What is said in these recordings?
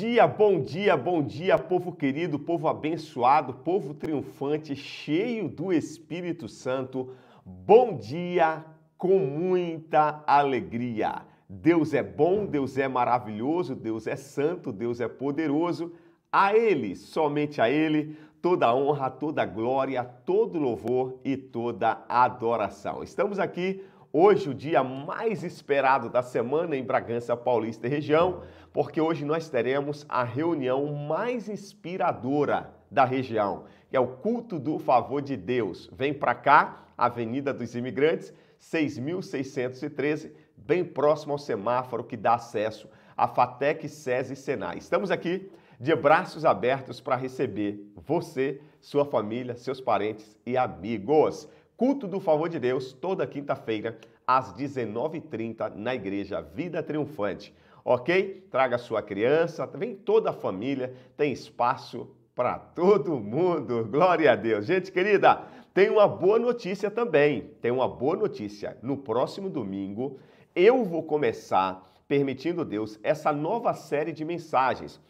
dia, bom dia, bom dia, povo querido, povo abençoado, povo triunfante, cheio do Espírito Santo. Bom dia com muita alegria. Deus é bom, Deus é maravilhoso, Deus é santo, Deus é poderoso. A Ele, somente a Ele, toda honra, toda glória, todo louvor e toda adoração. Estamos aqui hoje, o dia mais esperado da semana em Bragança Paulista e região porque hoje nós teremos a reunião mais inspiradora da região, que é o culto do favor de Deus. Vem para cá, Avenida dos Imigrantes, 6613, bem próximo ao semáforo que dá acesso à FATEC, SESI e Senai. Estamos aqui de braços abertos para receber você, sua família, seus parentes e amigos. Culto do favor de Deus, toda quinta-feira, às 19h30, na Igreja Vida Triunfante ok? Traga sua criança, vem toda a família, tem espaço para todo mundo. Glória a Deus. Gente querida, tem uma boa notícia também. Tem uma boa notícia. No próximo domingo, eu vou começar, permitindo Deus, essa nova série de mensagens.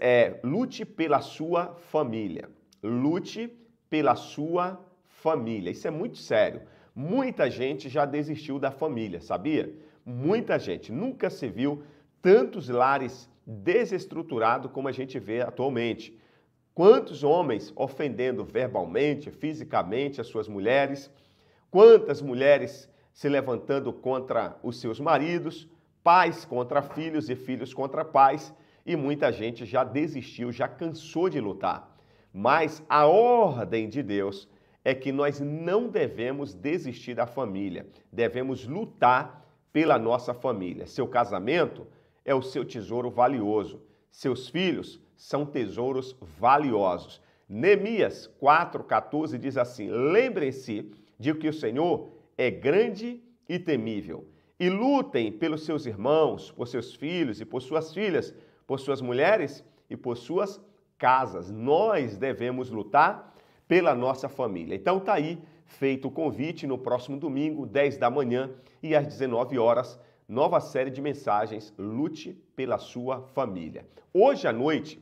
É, lute pela sua família. Lute pela sua família. Isso é muito sério. Muita gente já desistiu da família, sabia? Muita gente nunca se viu tantos lares desestruturados como a gente vê atualmente. Quantos homens ofendendo verbalmente, fisicamente as suas mulheres, quantas mulheres se levantando contra os seus maridos, pais contra filhos e filhos contra pais, e muita gente já desistiu, já cansou de lutar. Mas a ordem de Deus é que nós não devemos desistir da família, devemos lutar pela nossa família. Seu casamento é o seu tesouro valioso. Seus filhos são tesouros valiosos. Neemias 4,14 diz assim: Lembrem-se de que o Senhor é grande e temível, e lutem pelos seus irmãos, por seus filhos e por suas filhas, por suas mulheres e por suas casas. Nós devemos lutar pela nossa família. Então tá aí feito o convite no próximo domingo, 10 da manhã e às 19 horas nova série de mensagens Lute pela Sua Família. Hoje à noite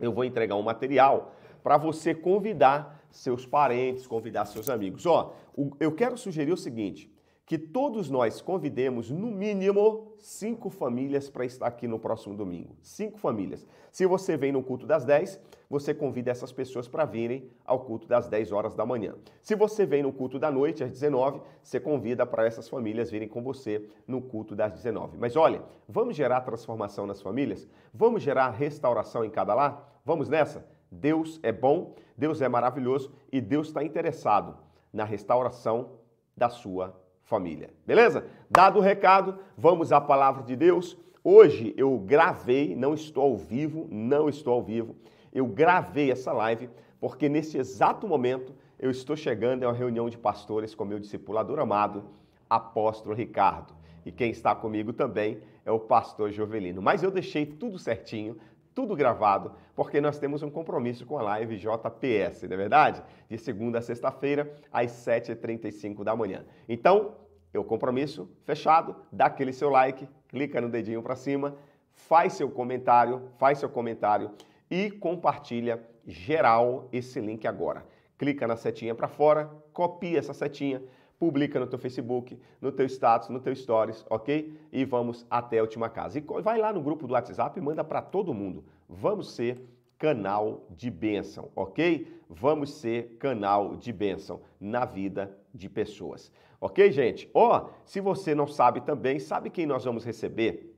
eu vou entregar um material para você convidar seus parentes, convidar seus amigos. Ó, eu quero sugerir o seguinte: que todos nós convidemos, no mínimo, cinco famílias para estar aqui no próximo domingo. Cinco famílias. Se você vem no culto das 10, você convida essas pessoas para virem ao culto das 10 horas da manhã. Se você vem no culto da noite, às 19, você convida para essas famílias virem com você no culto das 19. Mas olha, vamos gerar transformação nas famílias? Vamos gerar restauração em cada lá. Vamos nessa? Deus é bom, Deus é maravilhoso e Deus está interessado na restauração da sua família. Beleza? Dado o recado, vamos à palavra de Deus. Hoje eu gravei, não estou ao vivo, não estou ao vivo. Eu gravei essa live porque nesse exato momento eu estou chegando a uma reunião de pastores com meu discipulador amado, apóstolo Ricardo. E quem está comigo também é o pastor Jovelino. Mas eu deixei tudo certinho, tudo gravado, porque nós temos um compromisso com a live JPS, não é verdade? De segunda a sexta-feira, às 7h35 da manhã. Então, é o compromisso fechado, dá aquele seu like, clica no dedinho para cima, faz seu comentário, faz seu comentário e compartilha geral esse link agora. Clica na setinha para fora, copia essa setinha, publica no teu Facebook, no teu status, no teu stories, ok? E vamos até a última casa. E vai lá no grupo do WhatsApp e manda para todo mundo. Vamos ser canal de bênção, ok? Vamos ser canal de bênção na vida de pessoas. Ok, gente? Ó, oh, se você não sabe também, sabe quem nós vamos receber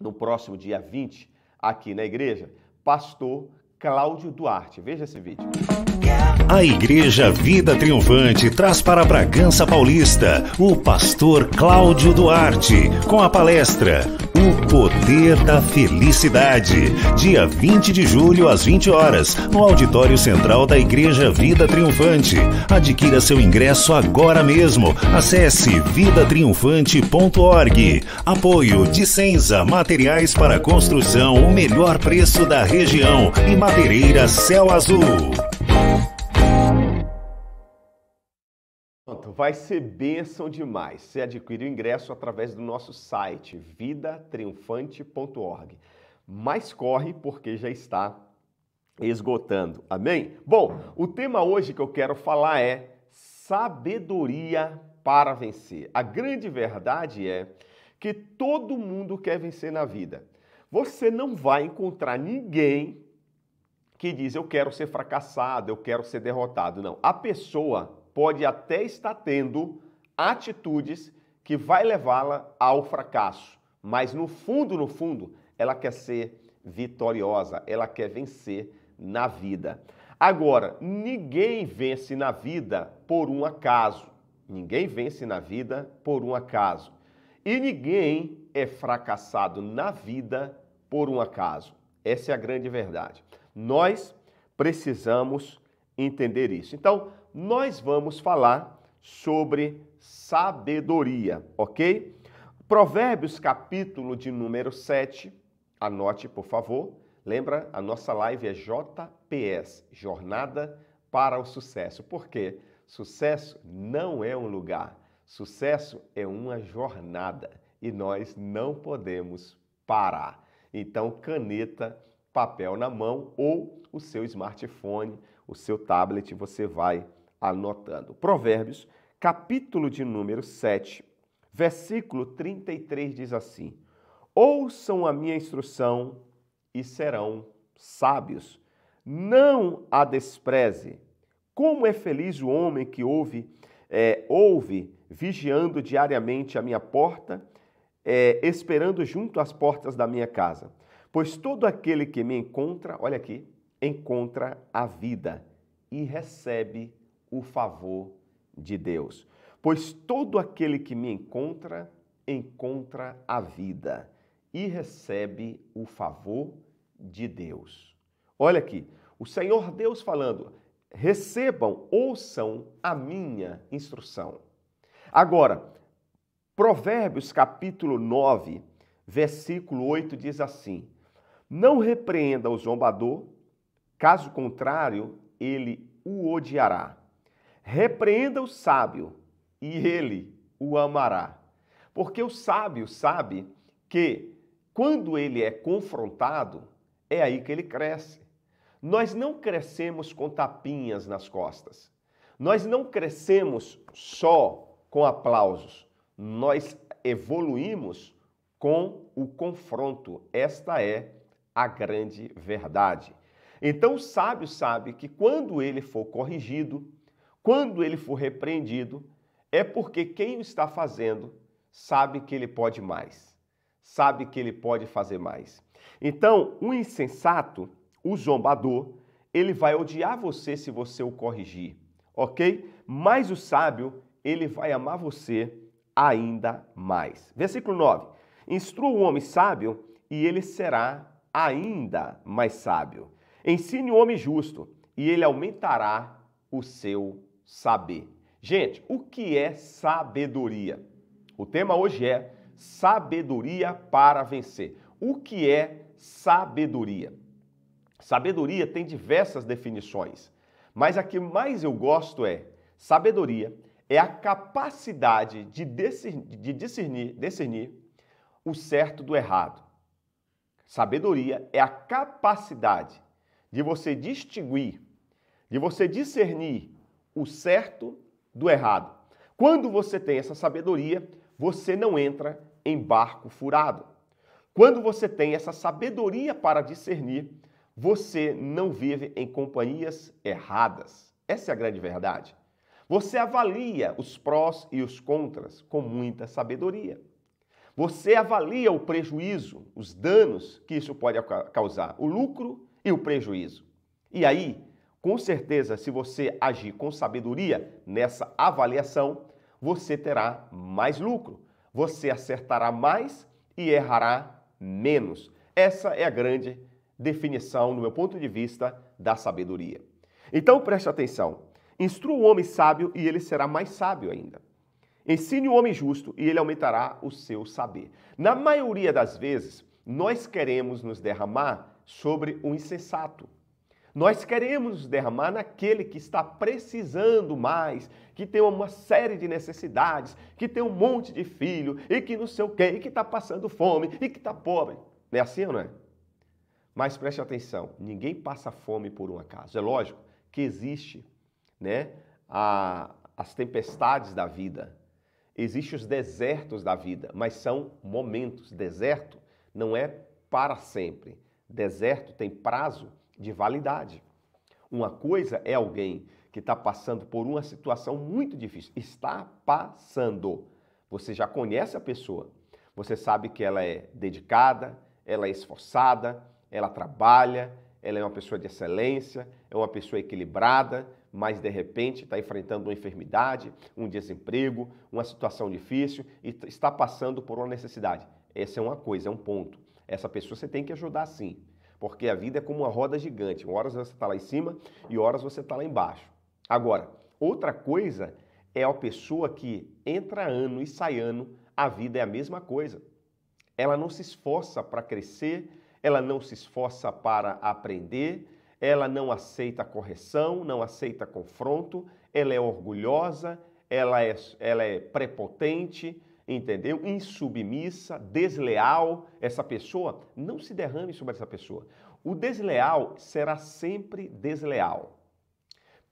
no próximo dia 20 aqui na igreja? Pastor Cláudio Duarte. Veja esse vídeo. A Igreja Vida Triunfante traz para Bragança Paulista o pastor Cláudio Duarte com a palestra o Poder da Felicidade. Dia 20 de julho, às 20 horas, no Auditório Central da Igreja Vida Triunfante. Adquira seu ingresso agora mesmo. Acesse vidatriunfante.org. Apoio de Senza Materiais para Construção, o melhor preço da região. E Madeireira Céu Azul. vai ser bênção demais. Você adquire o ingresso através do nosso site vidatriunfante.org. Mas corre porque já está esgotando. Amém? Bom, o tema hoje que eu quero falar é sabedoria para vencer. A grande verdade é que todo mundo quer vencer na vida. Você não vai encontrar ninguém que diz eu quero ser fracassado, eu quero ser derrotado. Não. A pessoa pode até estar tendo atitudes que vai levá-la ao fracasso, mas no fundo, no fundo, ela quer ser vitoriosa, ela quer vencer na vida. Agora, ninguém vence na vida por um acaso. Ninguém vence na vida por um acaso. E ninguém é fracassado na vida por um acaso. Essa é a grande verdade. Nós precisamos entender isso. Então, nós vamos falar sobre sabedoria, ok? Provérbios, capítulo de número 7, anote por favor. Lembra, a nossa live é JPS Jornada para o Sucesso. Por quê? Sucesso não é um lugar, sucesso é uma jornada e nós não podemos parar. Então, caneta, papel na mão ou o seu smartphone, o seu tablet, você vai anotando. Provérbios, capítulo de número 7, versículo 33 diz assim: Ouçam a minha instrução e serão sábios. Não a despreze. Como é feliz o homem que ouve, é, ouve vigiando diariamente a minha porta, é, esperando junto às portas da minha casa. Pois todo aquele que me encontra, olha aqui, encontra a vida e recebe o favor de Deus. Pois todo aquele que me encontra, encontra a vida e recebe o favor de Deus. Olha aqui, o Senhor Deus falando: recebam, ouçam a minha instrução. Agora, Provérbios capítulo 9, versículo 8 diz assim: Não repreenda o zombador, caso contrário, ele o odiará Repreenda o sábio e ele o amará. Porque o sábio sabe que quando ele é confrontado, é aí que ele cresce. Nós não crescemos com tapinhas nas costas. Nós não crescemos só com aplausos. Nós evoluímos com o confronto. Esta é a grande verdade. Então, o sábio sabe que quando ele for corrigido, quando ele for repreendido, é porque quem o está fazendo sabe que ele pode mais, sabe que ele pode fazer mais. Então, o insensato, o zombador, ele vai odiar você se você o corrigir, ok? Mas o sábio, ele vai amar você ainda mais. Versículo 9: Instrua o homem sábio e ele será ainda mais sábio. Ensine o homem justo e ele aumentará o seu saber. Gente, o que é sabedoria? O tema hoje é sabedoria para vencer. O que é sabedoria? Sabedoria tem diversas definições, mas a que mais eu gosto é sabedoria é a capacidade de discernir, de discernir, discernir o certo do errado. Sabedoria é a capacidade de você distinguir, de você discernir o certo do errado. Quando você tem essa sabedoria, você não entra em barco furado. Quando você tem essa sabedoria para discernir, você não vive em companhias erradas. Essa é a grande verdade. Você avalia os prós e os contras com muita sabedoria. Você avalia o prejuízo, os danos que isso pode causar, o lucro e o prejuízo. E aí com certeza, se você agir com sabedoria nessa avaliação, você terá mais lucro, você acertará mais e errará menos. Essa é a grande definição, no meu ponto de vista, da sabedoria. Então preste atenção: instrua o homem sábio e ele será mais sábio ainda. Ensine o homem justo e ele aumentará o seu saber. Na maioria das vezes, nós queremos nos derramar sobre o insensato nós queremos derramar naquele que está precisando mais, que tem uma série de necessidades, que tem um monte de filho, e que não sei o quê, e que está passando fome, e que está pobre. Não é assim ou não é? Mas preste atenção, ninguém passa fome por um acaso. É lógico que existe né, a, as tempestades da vida, existem os desertos da vida, mas são momentos. Deserto não é para sempre. Deserto tem prazo de validade. Uma coisa é alguém que está passando por uma situação muito difícil. Está passando. Você já conhece a pessoa. Você sabe que ela é dedicada, ela é esforçada, ela trabalha, ela é uma pessoa de excelência, é uma pessoa equilibrada, mas de repente está enfrentando uma enfermidade, um desemprego, uma situação difícil e está passando por uma necessidade. Essa é uma coisa, é um ponto. Essa pessoa você tem que ajudar sim. Porque a vida é como uma roda gigante. Horas você está lá em cima e horas você está lá embaixo. Agora, outra coisa é a pessoa que entra ano e sai ano, a vida é a mesma coisa. Ela não se esforça para crescer, ela não se esforça para aprender, ela não aceita correção, não aceita confronto, ela é orgulhosa, ela é, ela é prepotente, entendeu? Insubmissa, desleal, essa pessoa, não se derrame sobre essa pessoa. O desleal será sempre desleal.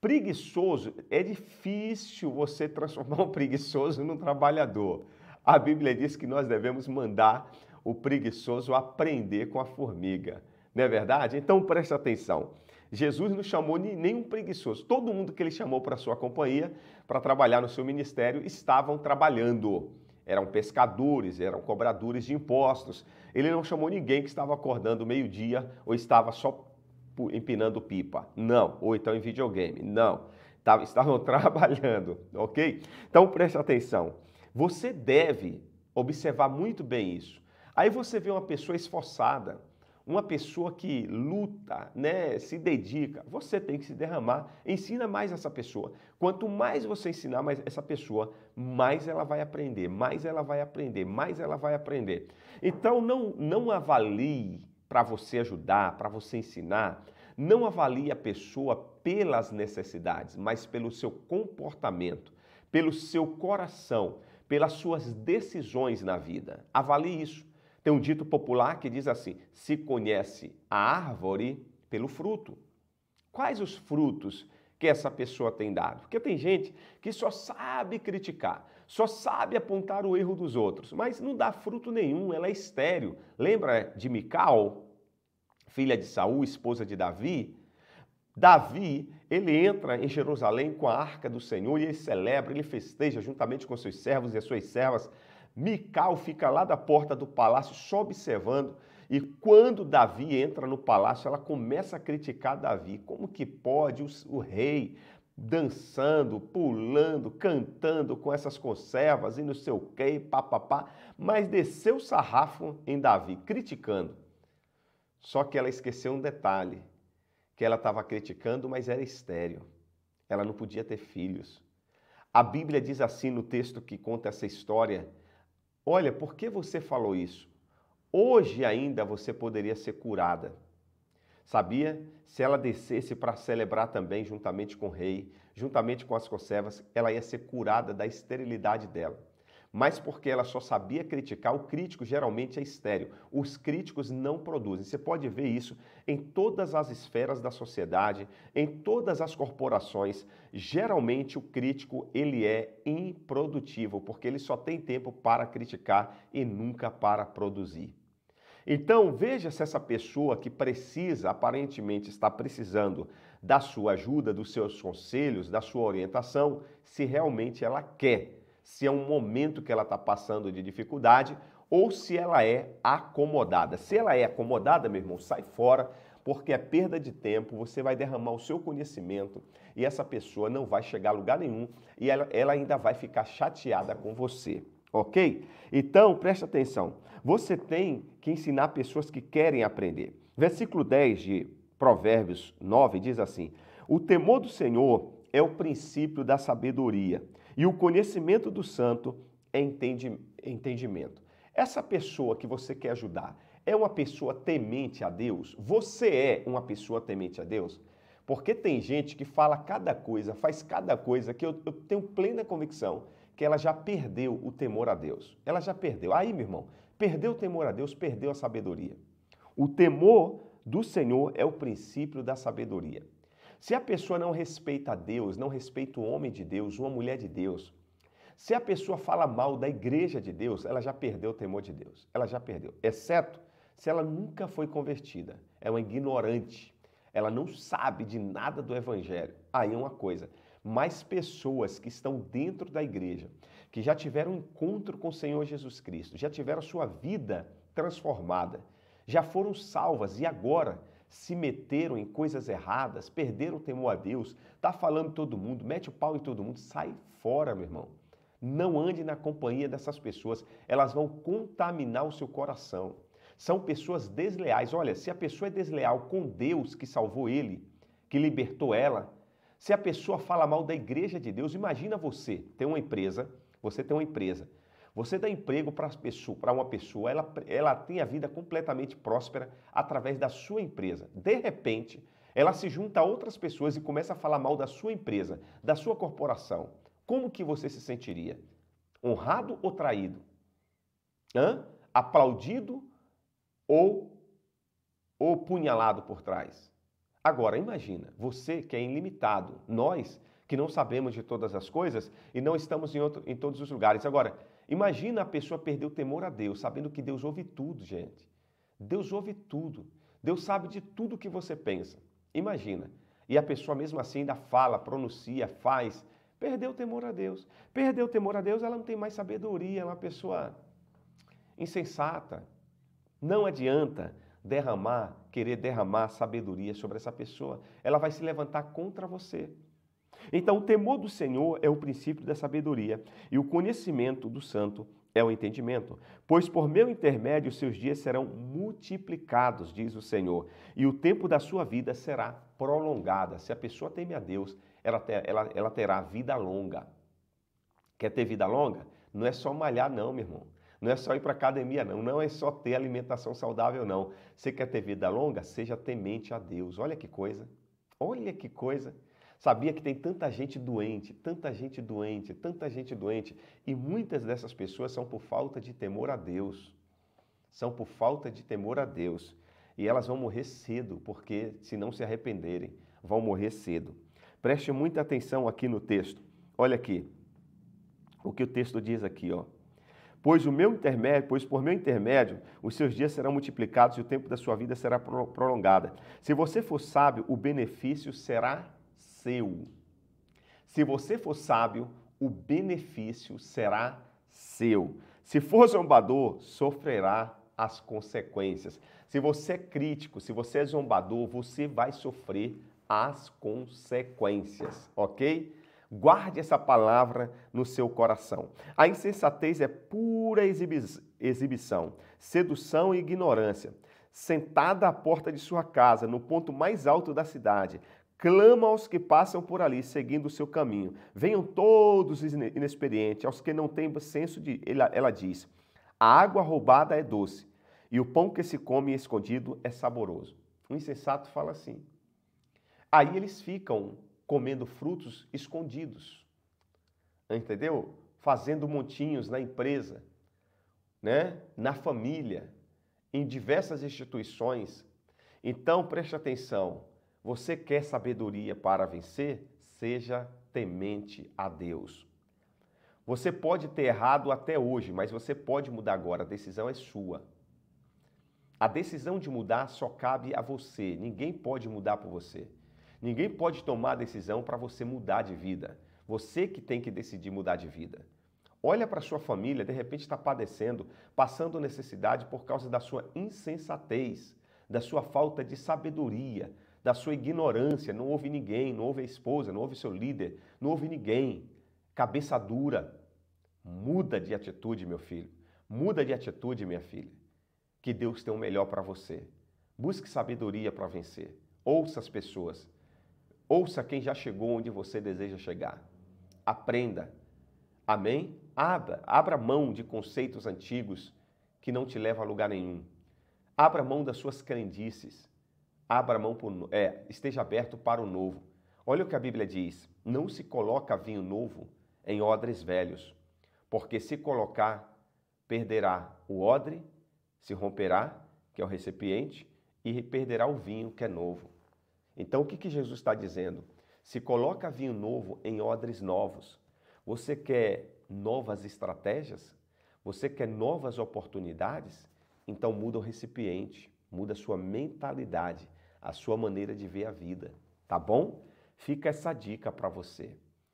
Preguiçoso, é difícil você transformar um preguiçoso num trabalhador. A Bíblia diz que nós devemos mandar o preguiçoso aprender com a formiga. Não é verdade? Então preste atenção. Jesus não chamou nenhum preguiçoso. Todo mundo que ele chamou para sua companhia, para trabalhar no seu ministério, estavam trabalhando eram pescadores, eram cobradores de impostos. Ele não chamou ninguém que estava acordando meio-dia ou estava só empinando pipa. Não. Ou então em videogame. Não. Estavam trabalhando, ok? Então preste atenção. Você deve observar muito bem isso. Aí você vê uma pessoa esforçada, uma pessoa que luta, né, se dedica, você tem que se derramar. Ensina mais essa pessoa. Quanto mais você ensinar mais essa pessoa, mais ela vai aprender, mais ela vai aprender, mais ela vai aprender. Então não não avalie para você ajudar, para você ensinar, não avalie a pessoa pelas necessidades, mas pelo seu comportamento, pelo seu coração, pelas suas decisões na vida. Avalie isso. Tem um dito popular que diz assim: se conhece a árvore pelo fruto. Quais os frutos que essa pessoa tem dado? Porque tem gente que só sabe criticar, só sabe apontar o erro dos outros, mas não dá fruto nenhum, ela é estéril. Lembra de Mical, filha de Saul, esposa de Davi? Davi, ele entra em Jerusalém com a arca do Senhor e ele celebra, ele festeja juntamente com seus servos e as suas servas Mical fica lá da porta do palácio só observando. E quando Davi entra no palácio, ela começa a criticar Davi. Como que pode o, o rei dançando, pulando, cantando com essas conservas e não sei o quê, papapá, mas desceu o sarrafo em Davi, criticando. Só que ela esqueceu um detalhe, que ela estava criticando, mas era estéreo. Ela não podia ter filhos. A Bíblia diz assim no texto que conta essa história, Olha, por que você falou isso? Hoje ainda você poderia ser curada. Sabia? Se ela descesse para celebrar também, juntamente com o rei, juntamente com as conservas, ela ia ser curada da esterilidade dela mas porque ela só sabia criticar, o crítico geralmente é estéreo. Os críticos não produzem. Você pode ver isso em todas as esferas da sociedade, em todas as corporações. Geralmente o crítico ele é improdutivo, porque ele só tem tempo para criticar e nunca para produzir. Então, veja se essa pessoa que precisa, aparentemente está precisando da sua ajuda, dos seus conselhos, da sua orientação, se realmente ela quer se é um momento que ela está passando de dificuldade ou se ela é acomodada. Se ela é acomodada, meu irmão, sai fora, porque é perda de tempo, você vai derramar o seu conhecimento e essa pessoa não vai chegar a lugar nenhum e ela, ela ainda vai ficar chateada com você, ok? Então, preste atenção, você tem que ensinar pessoas que querem aprender. Versículo 10 de Provérbios 9 diz assim: O temor do Senhor é o princípio da sabedoria e o conhecimento do santo é entendimento. Essa pessoa que você quer ajudar é uma pessoa temente a Deus? Você é uma pessoa temente a Deus? Porque tem gente que fala cada coisa, faz cada coisa que eu, eu tenho plena convicção que ela já perdeu o temor a Deus. Ela já perdeu. Aí, meu irmão, perdeu o temor a Deus, perdeu a sabedoria. O temor do Senhor é o princípio da sabedoria. Se a pessoa não respeita Deus, não respeita o homem de Deus, uma mulher de Deus, se a pessoa fala mal da igreja de Deus, ela já perdeu o temor de Deus. Ela já perdeu. Exceto se ela nunca foi convertida. É uma ignorante. Ela não sabe de nada do evangelho. Aí é uma coisa. Mas pessoas que estão dentro da igreja, que já tiveram um encontro com o Senhor Jesus Cristo, já tiveram sua vida transformada, já foram salvas e agora se meteram em coisas erradas, perderam o temor a Deus, tá falando todo mundo, mete o pau em todo mundo, sai fora, meu irmão. Não ande na companhia dessas pessoas, elas vão contaminar o seu coração. São pessoas desleais. Olha, se a pessoa é desleal com Deus que salvou ele, que libertou ela, se a pessoa fala mal da igreja de Deus, imagina você ter uma empresa, você tem uma empresa, você dá emprego para pessoa, uma pessoa, ela, ela tem a vida completamente próspera através da sua empresa. De repente, ela se junta a outras pessoas e começa a falar mal da sua empresa, da sua corporação. Como que você se sentiria? Honrado ou traído? Hã? Aplaudido ou ou punhalado por trás? Agora, imagina, você que é ilimitado, nós que não sabemos de todas as coisas e não estamos em, outro, em todos os lugares. Agora, Imagina a pessoa perder o temor a Deus, sabendo que Deus ouve tudo, gente. Deus ouve tudo. Deus sabe de tudo que você pensa. Imagina. E a pessoa mesmo assim ainda fala, pronuncia, faz. Perdeu o temor a Deus. Perdeu o temor a Deus, ela não tem mais sabedoria, é uma pessoa insensata. Não adianta derramar, querer derramar sabedoria sobre essa pessoa. Ela vai se levantar contra você. Então, o temor do Senhor é o princípio da sabedoria e o conhecimento do santo é o entendimento. Pois por meu intermédio seus dias serão multiplicados, diz o Senhor, e o tempo da sua vida será prolongada. Se a pessoa teme a Deus, ela, ela, ela terá vida longa. Quer ter vida longa? Não é só malhar, não, meu irmão. Não é só ir para academia, não. Não é só ter alimentação saudável, não. Você quer ter vida longa? Seja temente a Deus. Olha que coisa. Olha que coisa. Sabia que tem tanta gente doente, tanta gente doente, tanta gente doente, e muitas dessas pessoas são por falta de temor a Deus. São por falta de temor a Deus. E elas vão morrer cedo, porque se não se arrependerem, vão morrer cedo. Preste muita atenção aqui no texto. Olha aqui. O que o texto diz aqui, ó pois o meu intermédio, pois por meu intermédio, os seus dias serão multiplicados e o tempo da sua vida será prolongada. Se você for sábio, o benefício será seu. Se você for sábio, o benefício será seu. Se for zombador, sofrerá as consequências. Se você é crítico, se você é zombador, você vai sofrer as consequências, ok? Guarde essa palavra no seu coração. A insensatez é pura exibi exibição, sedução e ignorância. Sentada à porta de sua casa, no ponto mais alto da cidade, clama aos que passam por ali, seguindo o seu caminho. Venham todos inexperientes, aos que não têm senso de. Ela, ela diz: a água roubada é doce, e o pão que se come escondido é saboroso. O insensato fala assim. Aí eles ficam comendo frutos escondidos, entendeu? Fazendo montinhos na empresa, né? na família, em diversas instituições. Então preste atenção você quer sabedoria para vencer? Seja temente a Deus. Você pode ter errado até hoje, mas você pode mudar agora. A decisão é sua. A decisão de mudar só cabe a você. Ninguém pode mudar por você. Ninguém pode tomar a decisão para você mudar de vida. Você que tem que decidir mudar de vida. Olha para sua família, de repente está padecendo, passando necessidade por causa da sua insensatez, da sua falta de sabedoria, da sua ignorância, não ouve ninguém, não ouve a esposa, não ouve seu líder, não ouve ninguém. Cabeça dura. Muda de atitude, meu filho. Muda de atitude, minha filha. Que Deus tem o melhor para você. Busque sabedoria para vencer. Ouça as pessoas. Ouça quem já chegou onde você deseja chegar. Aprenda. Amém? Abra, abra mão de conceitos antigos que não te levam a lugar nenhum. Abra mão das suas crendices abra mão por, é, esteja aberto para o novo. Olha o que a Bíblia diz: não se coloca vinho novo em odres velhos, porque se colocar, perderá o odre, se romperá, que é o recipiente, e perderá o vinho que é novo. Então o que, que Jesus está dizendo? Se coloca vinho novo em odres novos. Você quer novas estratégias? Você quer novas oportunidades? Então muda o recipiente, muda a sua mentalidade, a sua maneira de ver a vida, tá bom? Fica essa dica para você.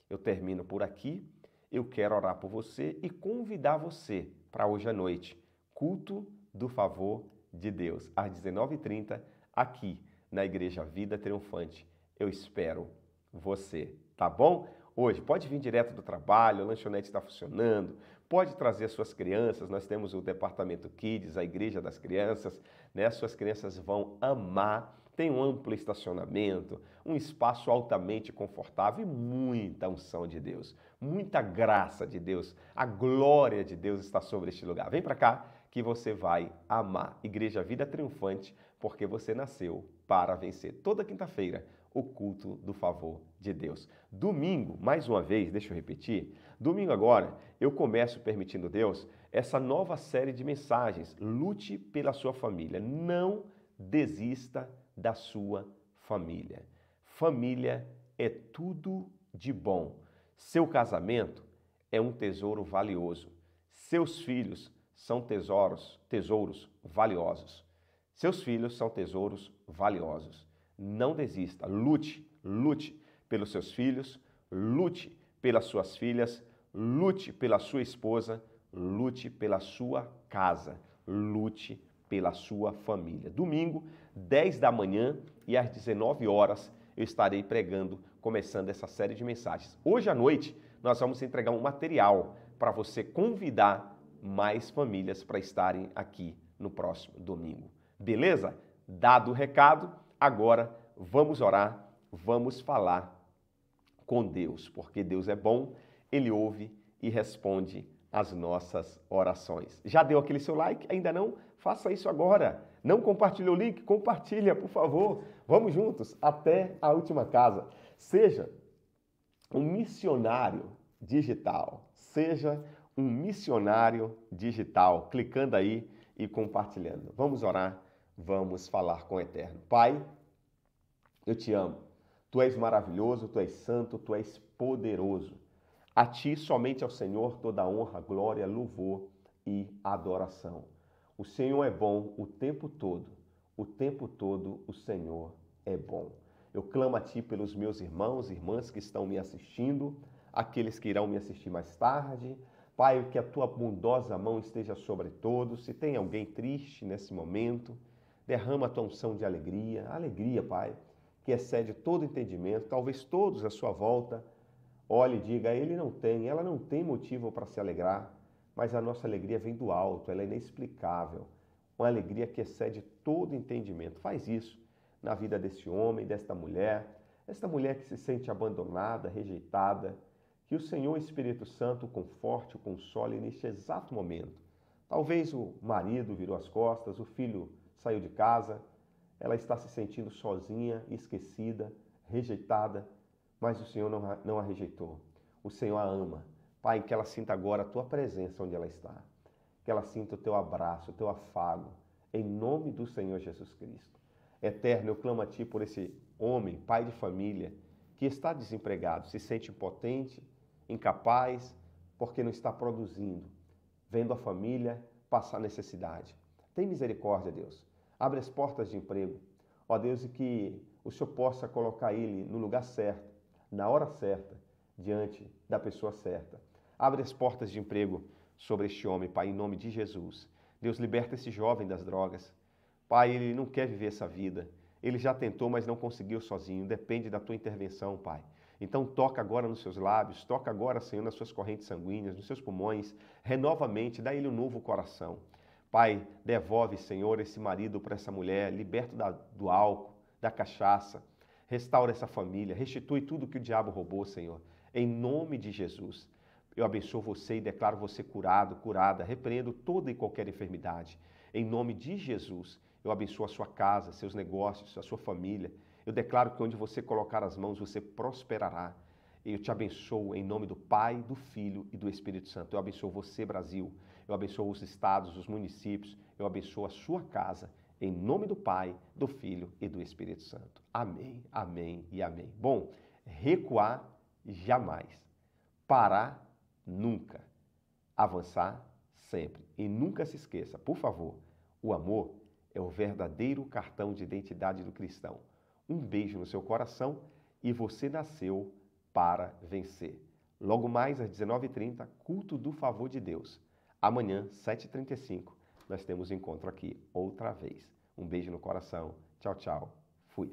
Eu termino por aqui. Eu quero orar por você e convidar você para hoje à noite, culto do favor de Deus, às 19h30, aqui na Igreja Vida Triunfante. Eu espero você, tá bom? Hoje, pode vir direto do trabalho, a lanchonete está funcionando, pode trazer suas crianças, nós temos o departamento Kids, a Igreja das Crianças, né? Suas crianças vão amar tem um amplo estacionamento, um espaço altamente confortável e muita unção de Deus, muita graça de Deus, a glória de Deus está sobre este lugar. Vem para cá que você vai amar. Igreja Vida Triunfante, porque você nasceu para vencer. Toda quinta-feira, o culto do favor de Deus. Domingo, mais uma vez, deixa eu repetir. Domingo agora, eu começo permitindo Deus essa nova série de mensagens. Lute pela sua família. Não desista da sua família. Família é tudo de bom. Seu casamento é um tesouro valioso. Seus filhos são tesouros, tesouros valiosos. Seus filhos são tesouros valiosos. Não desista, lute, lute pelos seus filhos, lute pelas suas filhas, lute pela sua esposa, lute pela sua casa, lute pela sua família. Domingo, 10 da manhã e às 19 horas, eu estarei pregando, começando essa série de mensagens. Hoje à noite, nós vamos entregar um material para você convidar mais famílias para estarem aqui no próximo domingo. Beleza? Dado o recado, agora vamos orar, vamos falar com Deus, porque Deus é bom, Ele ouve e responde as nossas orações. Já deu aquele seu like? Ainda não? Faça isso agora. Não compartilha o link? Compartilha, por favor. Vamos juntos até a última casa. Seja um missionário digital. Seja um missionário digital, clicando aí e compartilhando. Vamos orar, vamos falar com o Eterno. Pai, eu te amo. Tu és maravilhoso, tu és santo, tu és poderoso. A ti, somente ao Senhor, toda honra, glória, louvor e adoração. O Senhor é bom o tempo todo, o tempo todo o Senhor é bom. Eu clamo a ti pelos meus irmãos e irmãs que estão me assistindo, aqueles que irão me assistir mais tarde. Pai, que a tua bondosa mão esteja sobre todos. Se tem alguém triste nesse momento, derrama a tua unção de alegria, alegria, Pai, que excede todo entendimento. Talvez todos à sua volta Olhe e diga: Ele não tem, ela não tem motivo para se alegrar, mas a nossa alegria vem do alto, ela é inexplicável, uma alegria que excede todo entendimento. Faz isso na vida desse homem, desta mulher, esta mulher que se sente abandonada, rejeitada. Que o Senhor Espírito Santo conforte, o console neste exato momento. Talvez o marido virou as costas, o filho saiu de casa, ela está se sentindo sozinha, esquecida, rejeitada mas o Senhor não a, não a rejeitou. O Senhor a ama. Pai, que ela sinta agora a tua presença onde ela está. Que ela sinta o teu abraço, o teu afago, em nome do Senhor Jesus Cristo. Eterno, eu clamo a ti por esse homem, pai de família, que está desempregado, se sente impotente, incapaz, porque não está produzindo, vendo a família passar necessidade. Tem misericórdia, Deus. Abre as portas de emprego. Ó Deus, e que o Senhor possa colocar ele no lugar certo, na hora certa, diante da pessoa certa. Abre as portas de emprego sobre este homem, Pai, em nome de Jesus. Deus liberta esse jovem das drogas. Pai, ele não quer viver essa vida. Ele já tentou, mas não conseguiu sozinho. Depende da tua intervenção, Pai. Então toca agora nos seus lábios, toca agora, Senhor, nas suas correntes sanguíneas, nos seus pulmões. Renova a mente, dá ele um novo coração. Pai, devolve, Senhor, esse marido para essa mulher, liberto da, do álcool, da cachaça, Restaura essa família, restitui tudo que o diabo roubou, Senhor. Em nome de Jesus, eu abençoo você e declaro você curado, curada. Repreendo toda e qualquer enfermidade. Em nome de Jesus, eu abençoo a sua casa, seus negócios, a sua família. Eu declaro que onde você colocar as mãos, você prosperará. Eu te abençoo em nome do Pai, do Filho e do Espírito Santo. Eu abençoo você, Brasil. Eu abençoo os estados, os municípios. Eu abençoo a sua casa em nome do Pai, do Filho e do Espírito Santo. Amém, amém e amém. Bom, recuar jamais, parar nunca, avançar sempre. E nunca se esqueça, por favor, o amor é o verdadeiro cartão de identidade do cristão. Um beijo no seu coração e você nasceu para vencer. Logo mais às 19h30, culto do favor de Deus. Amanhã, 7h35, nós temos encontro aqui outra vez. Um beijo no coração. Tchau, tchau. Fui.